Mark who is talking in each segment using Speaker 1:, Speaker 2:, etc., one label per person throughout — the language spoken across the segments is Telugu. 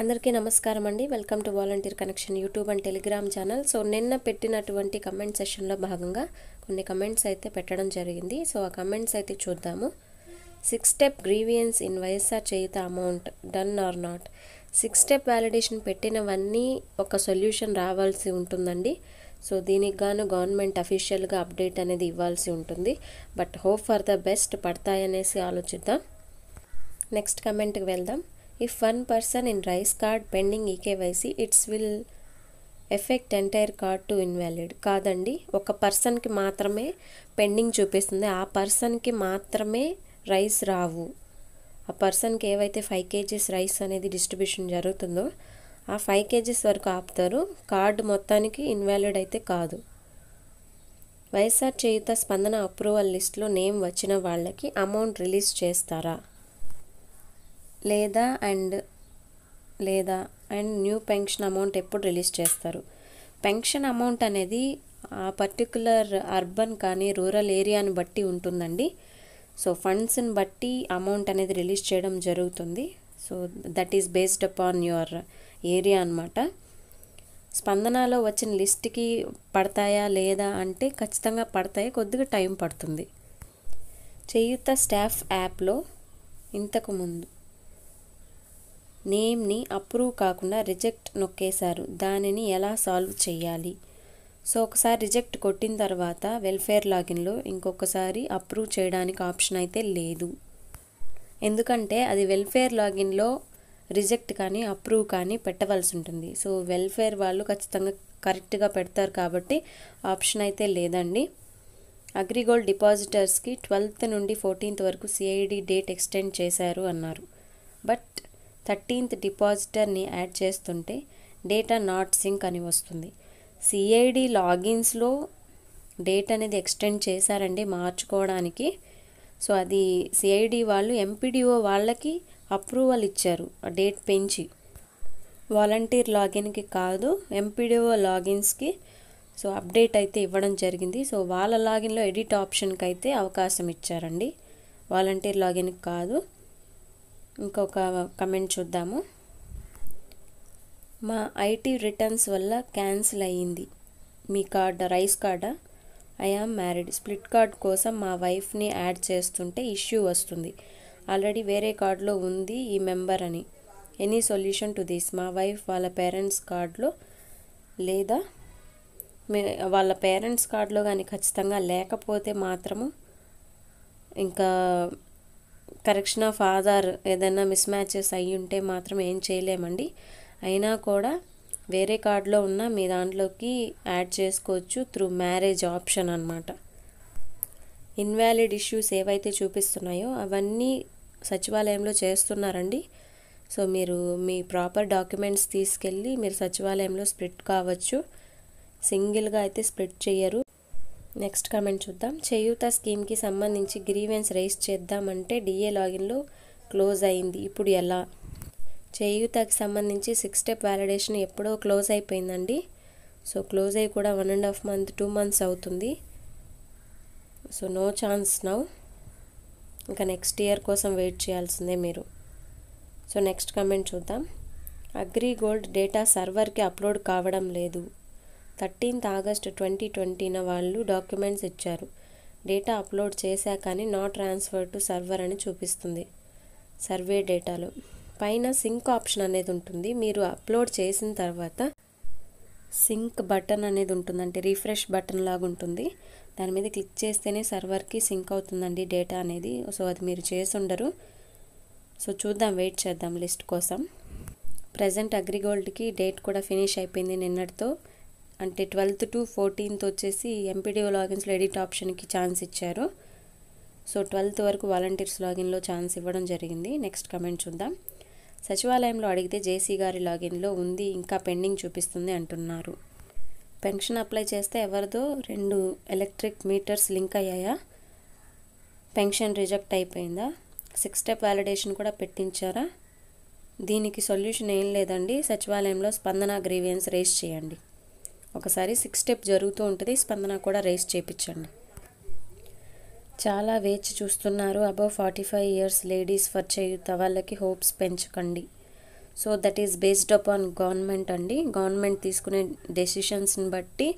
Speaker 1: అందరికీ నమస్కారం అండి welcome to volunteer connection YouTube and Telegram channel so నిన్న పెట్టినటువంటి కమెంట్ సెషన్లో భాగంగా కొన్ని కమెంట్స్ అయితే పెట్టడం జరిగింది సో ఆ కమెంట్స్ అయితే చూద్దాము six step grievance in YSR Cheyutha amount done or not six step validation పెట్టినవన్నీ ఒక సొల్యూషన్ రావాల్సి ఉంటుందండి సో దీనికి గాను గవర్నమెంట్ అఫీషియల్గా అప్డేట్ అనేది ఇవ్వాల్సి ఉంటుంది but hope for the best పడతాయనేసి ఆలోచిద్దాం నెక్స్ట్ కమెంట్కి వెళ్దాం if one person in rice card pending eKYC it's will effect entire card to invalid కాదండి ఒక పర్సన్కి మాత్రమే పెండింగ్ చూపిస్తుంది ఆ పర్సన్కి మాత్రమే రైస్ రావు ఆ పర్సన్కి ఏవైతే ఫైవ్ కేజీస్ రైస్ అనేది డిస్ట్రిబ్యూషన్ జరుగుతుందో ఆ ఫైవ్ కేజీస్ వరకు ఆపుతారు కార్డు మొత్తానికి ఇన్వాలిడ్ అయితే కాదు వైఎస్ఆర్ చేయుత స్పందన అప్రూవల్ లిస్టులో నేమ్ వచ్చిన వాళ్ళకి అమౌంట్ రిలీజ్ చేస్తారా లేదా అండ్ లేదా అండ్ న్యూ పెన్షన్ అమౌంట్ ఎప్పుడు రిలీజ్ చేస్తారు పెన్షన్ అమౌంట్ అనేది ఆ పర్టికులర్ అర్బన్ కానీ రూరల్ ఏరియాని బట్టి ఉంటుందండి సో ఫండ్స్ని బట్టి అమౌంట్ అనేది రిలీజ్ చేయడం జరుగుతుంది so that is based upon your area అనమాట స్పందనలో వచ్చిన లిస్ట్కి పడతాయా లేదా అంటే ఖచ్చితంగా పడతాయి కొద్దిగా టైం పడుతుంది చేయుత స్టాఫ్ యాప్లో ఇంతకుముందు నేమ్ని అప్రూవ్ కాకుండా రిజెక్ట్ నొక్కేశారు దానిని ఎలా సాల్వ్ చేయాలి సో ఒకసారి రిజెక్ట్ కొట్టిన తర్వాత వెల్ఫేర్ లాగిన్లో ఇంకొకసారి అప్రూవ్ చేయడానికి ఆప్షన్ అయితే లేదు ఎందుకంటే అది వెల్ఫేర్ లాగిన్లో రిజెక్ట్ కానీ అప్రూవ్ కానీ పెట్టవలసి ఉంటుంది సో వెల్ఫేర్ వాళ్ళు ఖచ్చితంగా కరెక్ట్గా పెడతారు కాబట్టి ఆప్షన్ అయితే లేదండి అగ్రిగోల్డ్ డిపాజిటర్స్కి ట్వెల్త్ నుండి ఫోర్టీన్త్ వరకు సిఐడి డేట్ ఎక్స్టెండ్ చేశారు అన్నారు థర్టీన్త్ డిపాజిటర్ని యాడ్ చేస్తుంటే డేటా నాట్ సింక్ అని వస్తుంది సిఐడి లాగిన్స్లో డేట్ అనేది ఎక్స్టెండ్ చేశారండి మార్చుకోవడానికి సో అది సిఐడి వాళ్ళు ఎంపీడీఓ వాళ్ళకి అప్రూవల్ ఇచ్చారు ఆ డేట్ పెంచి వాలంటీర్ లాగిన్కి కాదు ఎంపీడీఓ లాగిన్స్కి సో అప్డేట్ అయితే ఇవ్వడం జరిగింది సో వాళ్ళ లాగిన్లో ఎడిట్ ఆప్షన్కి అయితే అవకాశం ఇచ్చారండి వాలంటీర్ లాగిన్కి కాదు ఇంకొక కమెంట్ చూద్దాము మా ఐటీ రిటర్న్స్ వల్ల క్యాన్సిల్ అయ్యింది మీ కార్డ్ రైస్ కార్డా ఐఆమ్ మ్యారీడ్ స్ప్లిట్ కార్డ్ కోసం మా వైఫ్ని యాడ్ చేస్తుంటే ఇష్యూ వస్తుంది ఆల్రెడీ వేరే కార్డులో ఉంది ఈ మెంబర్ అని ఎనీ సొల్యూషన్ టు దిస్ మా వైఫ్ వాళ్ళ పేరెంట్స్ కార్డులో లేదా వాళ్ళ పేరెంట్స్ కార్డులో కానీ ఖచ్చితంగా లేకపోతే మాత్రము ఇంకా కరెక్షన్ ఆఫ్ ఆధార్ ఏదైనా మిస్ మ్యాచెస్ అయ్యి ఉంటే మాత్రం ఏం చేయలేమండి అయినా కూడా వేరే కార్డులో ఉన్న మీ దాంట్లోకి యాడ్ చేసుకోవచ్చు త్రూ మ్యారేజ్ ఆప్షన్ అనమాట ఇన్వాలిడ్ ఇష్యూస్ ఏవైతే చూపిస్తున్నాయో అవన్నీ సచివాలయంలో చేస్తున్నారండి సో మీరు మీ ప్రాపర్ డాక్యుమెంట్స్ తీసుకెళ్ళి మీరు సచివాలయంలో స్ప్రిట్ కావచ్చు సింగిల్గా అయితే స్ప్రిట్ చేయరు నెక్స్ట్ కమెంట్ చూద్దాం చేయూత స్కీమ్కి సంబంధించి గ్రీవెన్స్ రైస్ చేద్దామంటే డిఏ లాగిన్లో క్లోజ్ అయింది ఇప్పుడు ఎలా చేయూతకి సంబంధించి సిక్స్ స్టెప్ వ్యాలిడేషన్ ఎప్పుడో క్లోజ్ అయిపోయిందండి సో క్లోజ్ అయ్యి కూడా one and half month two months అవుతుంది సో నో ఛాన్స్ నౌ ఇంకా నెక్స్ట్ ఇయర్ కోసం వెయిట్ చేయాల్సిందే మీరు సో నెక్స్ట్ కమెంట్ చూద్దాం అగ్రి గోల్డ్ డేటా సర్వర్కి అప్లోడ్ కావడం లేదు థర్టీన్త్ ఆగస్ట్ ట్వంటీ ట్వంటీన వాళ్ళు డాక్యుమెంట్స్ ఇచ్చారు డేటా అప్లోడ్ చేశా కానీ నాట్ ట్రాన్స్ఫర్ టు సర్వర్ అని చూపిస్తుంది సర్వే డేటాలో పైన సింక్ ఆప్షన్ అనేది ఉంటుంది మీరు అప్లోడ్ చేసిన తర్వాత సింక్ బటన్ అనేది ఉంటుందంటే రిఫ్రెష్ బటన్ లాగా ఉంటుంది దాని మీద క్లిక్ చేస్తేనే సర్వర్కి సింక్ అవుతుందండి డేటా అనేది సో అది మీరు చేసి ఉండరు సో చూద్దాం వెయిట్ చేద్దాం లిస్ట్ కోసం ప్రజెంట్ అగ్రిగోల్డ్కి డేట్ కూడా ఫినిష్ అయిపోయింది నిన్నటితో అంటే ట్వెల్త్ టు ఫోర్టీన్త్ వచ్చేసి ఎంపీడీఓ లాగిన్స్లో ఎడిట్ ఆప్షన్కి ఛాన్స్ ఇచ్చారు సో ట్వెల్త్ వరకు వాలంటీర్స్ లాగిన్లో ఛాన్స్ ఇవ్వడం జరిగింది నెక్స్ట్ కమెంట్ చూద్దాం సచివాలయంలో అడిగితే జేసీ గారి లాగిన్లో ఉంది ఇంకా పెండింగ్ చూపిస్తుంది అంటున్నారు పెన్షన్ అప్లై చేస్తే ఎవరిదో రెండు ఎలక్ట్రిక్ మీటర్స్ లింక్ అయ్యాయా పెన్షన్ రిజెక్ట్ అయిపోయిందా సిక్స్ స్టెప్ వ్యాలిడేషన్ కూడా పెట్టించారా దీనికి సొల్యూషన్ ఏం లేదండి సచివాలయంలో స్పందన గ్రీవియన్స్ రేస్ చేయండి ఒకసారి సిక్స్ స్టెప్ జరుగుతూ ఉంటుంది స్పందన కూడా రేస్ చేయించండి చాలా వేచి చూస్తున్నారు above forty five years ladies for Cheyutha వాళ్ళకి హోప్స్ పెంచకండి so that is based upon government అండి గవర్నమెంట్ తీసుకునే డెసిషన్స్ని బట్టి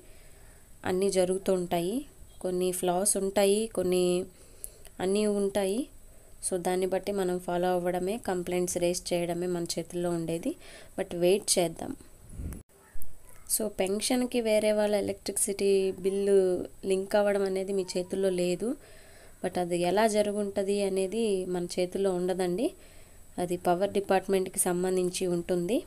Speaker 1: అన్నీ జరుగుతుంటాయి కొన్ని ఫ్లాస్ ఉంటాయి కొన్ని అన్నీ ఉంటాయి సో దాన్ని బట్టి మనం ఫాలో అవ్వడమే కంప్లైంట్స్ రేస్ చేయడమే మన చేతుల్లో ఉండేది బట్ వెయిట్ చేద్దాం సో పెన్షన్కి వేరే వాళ్ళ ఎలక్ట్రిసిటీ బిల్లు లింక్ అవ్వడం అనేది మీ చేతుల్లో లేదు బట్ అది ఎలా జరుగుంటుంది అనేది మన చేతుల్లో ఉండదండి అది పవర్ డిపార్ట్మెంట్కి సంబంధించి ఉంటుంది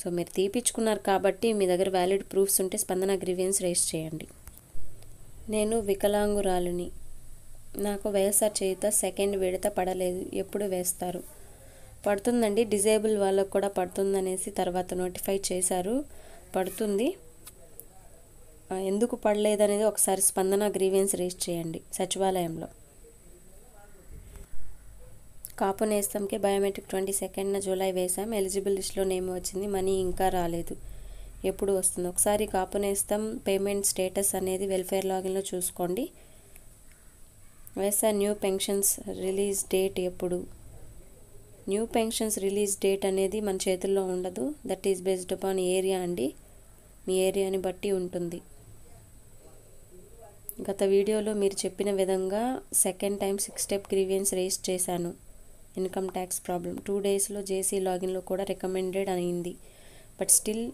Speaker 1: సో మీరు తీపిచ్చుకున్నారు కాబట్టి మీ దగ్గర వ్యాలిడ్ ప్రూఫ్స్ ఉంటే స్పందన గ్రీవియన్స్ రేస్ చేయండి నేను వికలాంగురాలుని నాకు వైఎస్ఆర్ చేత సెకండ్ విడత పడలేదు ఎప్పుడు వేస్తారు పడుతుందండి డిజేబుల్ వాళ్ళకు కూడా పడుతుందనేసి తర్వాత నోటిఫై చేశారు పడుతుంది ఎందుకు పడలేదనేది ఒకసారి స్పందన గ్రీవెన్స్ రేజ్ చేయండి సచివాలయంలో కాపు నేస్తంకి బయోమెట్రిక్ ట్వంటీ సెకండ్న జూలై వేసాం ఎలిజిబుల్ లిస్ట్లో నేమ్ వచ్చింది మనీ ఇంకా రాలేదు ఎప్పుడు వస్తుంది ఒకసారి కాపు నేస్తం పేమెంట్ స్టేటస్ అనేది వెల్ఫేర్ లాగిన్లో చూసుకోండి వేసా న్యూ పెన్షన్స్ రిలీజ్ డేట్ ఎప్పుడు న్యూ పెన్షన్స్ రిలీజ్ డేట్ అనేది మన చేతుల్లో ఉండదు that is based upon area అండి మీ ఏరియాని బట్టి ఉంటుంది గత వీడియోలో మీరు చెప్పిన విధంగా second time six step grievance raise చేశాను ఇన్కమ్ ట్యాక్స్ ప్రాబ్లం టూ డేస్లో జేసీ లాగిన్లో కూడా రికమెండెడ్ అయింది బట్ స్టిల్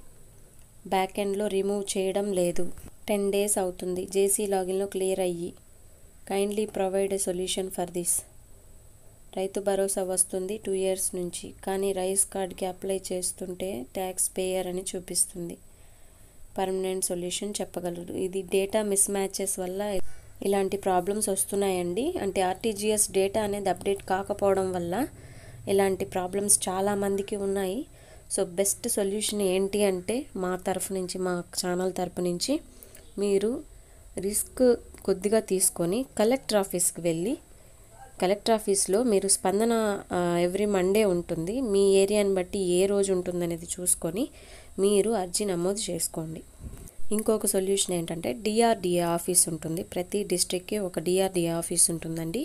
Speaker 1: బ్యాక్ ఎండ్లో రిమూవ్ చేయడం లేదు టెన్ డేస్ అవుతుంది జేసీ లాగిన్లో క్లియర్ అయ్యి kindly provide a solution for this Rythu Bharosa వస్తుంది టూ ఇయర్స్ నుంచి కానీ రైస్ కార్డ్కి అప్లై చేస్తుంటే ట్యాక్స్ పేయర్ అని చూపిస్తుంది పర్మనెంట్ సొల్యూషన్ చెప్పగలరు ఇది డేటా మిస్ మ్యాచెస్ వల్ల ఇలాంటి ప్రాబ్లమ్స్ వస్తున్నాయండి అంటే ఆర్టీజీఎస్ డేటా అనేది అప్డేట్ కాకపోవడం వల్ల ఇలాంటి ప్రాబ్లమ్స్ చాలామందికి ఉన్నాయి సో బెస్ట్ సొల్యూషన్ ఏంటి అంటే మా తరఫు నుంచి మా ఛానల్ తరఫు నుంచి మీరు రిస్క్ కొద్దిగా తీసుకొని కలెక్టర్ ఆఫీస్కి వెళ్ళి కలెక్టర్ ఆఫీస్లో మీరు స్పందన ఎవ్రీ మండే ఉంటుంది మీ ఏరియాని బట్టి ఏ రోజు ఉంటుందనేది చూసుకొని మీరు అర్జీ నమోదు చేసుకోండి ఇంకొక సొల్యూషన్ ఏంటంటే డిఆర్డిఏ ఆఫీస్ ఉంటుంది ప్రతి డిస్ట్రిక్ట్కి ఒక డిఆర్డిఏ ఆఫీస్ ఉంటుందండి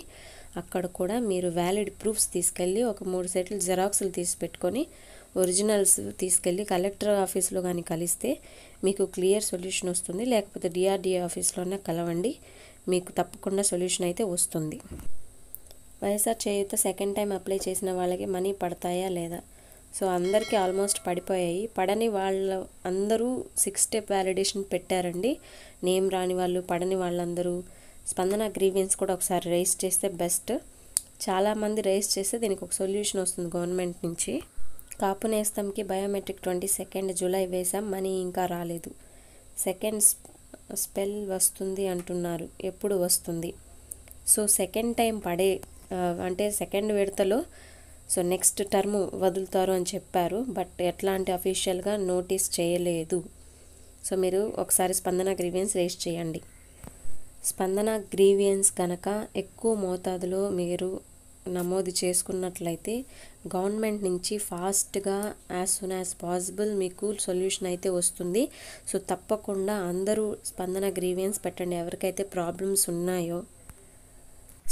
Speaker 1: అక్కడ కూడా మీరు వ్యాలిడ్ ప్రూఫ్స్ తీసుకెళ్ళి ఒక మూడు సెట్లు జెరాక్స్లు తీసి పెట్టుకొని ఒరిజినల్స్ తీసుకెళ్ళి కలెక్టర్ ఆఫీస్లో కానీ కలిస్తే మీకు క్లియర్ సొల్యూషన్ వస్తుంది లేకపోతే డిఆర్డిఏ ఆఫీస్లోనే కలవండి మీకు తప్పకుండా సొల్యూషన్ అయితే వస్తుంది వైఎస్ఆర్ చేయూత సెకండ్ టైం అప్లై చేసిన వాళ్ళకి మనీ పడతాయా లేదా సో అందరికీ ఆల్మోస్ట్ పడిపోయాయి పడని వాళ్ళ అందరూ సిక్స్ స్టెప్ వ్యాలిడేషన్ పెట్టారండి నేమ్ రాని వాళ్ళు పడని వాళ్ళందరూ స్పందన గ్రీవెన్స్ కూడా ఒకసారి రేస్ చేస్తే బెస్ట్ చాలామంది రేస్ చేస్తే దీనికి ఒక సొల్యూషన్ వస్తుంది గవర్నమెంట్ నుంచి కాపు నేస్తంకి బయోమెట్రిక్ ట్వంటీ సెకండ్ జూలై వేసాం మనీ ఇంకా రాలేదు సెకండ్ స్పెల్ వస్తుంది అంటున్నారు ఎప్పుడు వస్తుంది సో సెకండ్ టైం పడే అంటే సెకండ్ విడతలో సో నెక్స్ట్ టర్మ్ వదులుతారు అని చెప్పారు బట్ ఎట్లాంటి అఫీషియల్గా నోటీస్ చేయలేదు సో మీరు ఒకసారి స్పందన గ్రీవియన్స్ రేస్ చేయండి స్పందన గ్రీవియన్స్ కనుక ఎక్కువ మోతాదులో మీరు నమోదు చేసుకున్నట్లయితే గవర్నమెంట్ నుంచి ఫాస్ట్గా యాజ్ సూన్ యాజ్ పాసిబుల్ మీకు సొల్యూషన్ అయితే వస్తుంది సో తప్పకుండా అందరూ స్పందన గ్రీవియన్స్ పెట్టండి ఎవరికైతే ప్రాబ్లమ్స్ ఉన్నాయో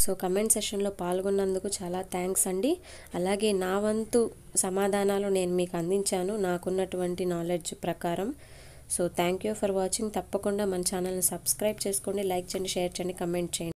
Speaker 1: సో కమెంట్ సెషన్లో పాల్గొన్నందుకు చాలా థ్యాంక్స్ అండి అలాగే నా వంతు సమాధానాలు నేను మీకు అందించాను నాకున్నటువంటి నాలెడ్జ్ ప్రకారం so thank you for watching తప్పకుండా మన ఛానల్ని సబ్స్క్రైబ్ చేసుకోండి లైక్ చేయండి షేర్ చేయండి కమెంట్ చేయండి